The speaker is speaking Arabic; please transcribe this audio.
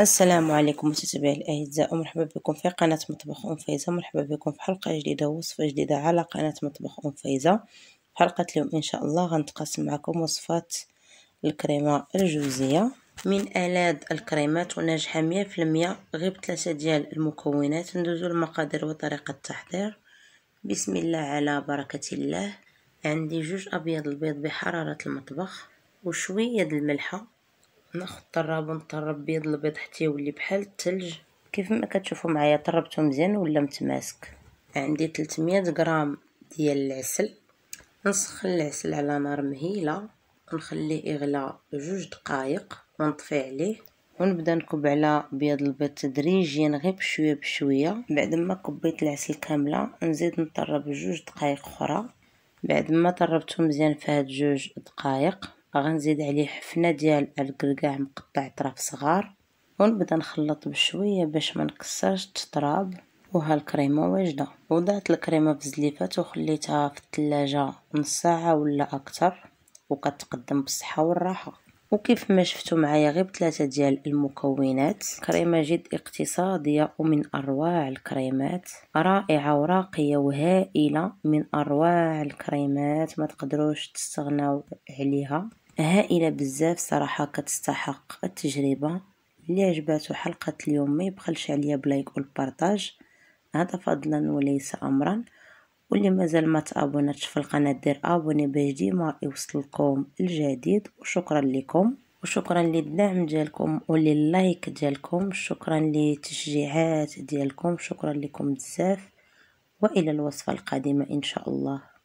السلام عليكم متتابعي الاعزاء ومرحبا بكم في قناه مطبخ ام فايزه مرحبا بكم في حلقه جديده ووصفه جديده على قناه مطبخ ام فايزه في حلقه اليوم ان شاء الله غنتقاسم معكم وصفات الكريمه الجوزيه من الاد الكريمات وناجحه 100% غير بثلاثه ديال المكونات ندوزو المقادير وطريقه التحضير بسم الله على بركه الله عندي جوج ابيض البيض بحراره المطبخ وشويه د الملحه ناخذ الطراب ونطرب بيض البيض حتى يولي بحال الثلج كيف ما كتشوفوا معايا طربته مزيان ولا متماسك عندي 300 غرام ديال العسل نسخن العسل على نار مهيله ونخليه يغلى جوج دقائق ونطفي عليه ونبدا نكب على بيض البيض تدريجيا غير بشويه بشويه بعد ما كبيت العسل كامله نزيد نطرب جوج دقائق اخرى بعد ما طربته مزيان هاد جوج دقائق غنزيد عليه حفنه ديال الكركاع مقطع طراف صغار ونبدا نخلط بشويه باش ما نكسرش التراب وها الكريمه واجده وضعت الكريمه في الزليفات وخليتها في الثلاجه نص ساعه ولا اكثر وكتقدم بالصحه والراحه وكيف ما شفتوا معايا غير بثلاثه ديال المكونات كريمه جد اقتصاديه ومن اروع الكريمات رائعه وراقيه وهائله من اروع الكريمات ما تقدروش تستغناو عليها هائله بزاف صراحه كتستحق التجربه اللي عجباتو حلقه اليوم ما يبخلش عليا بلايك والبارطاج هذا فضلا وليس امرا واللي مازال ما تابوناتش في القناه دير ابوني باش ديما يوصلكم الجديد وشكرا لكم وشكرا للدعم ديالكم وللايك ديالكم شكرا للتشجيعات ديالكم شكرا لكم بزاف والى الوصفه القادمه ان شاء الله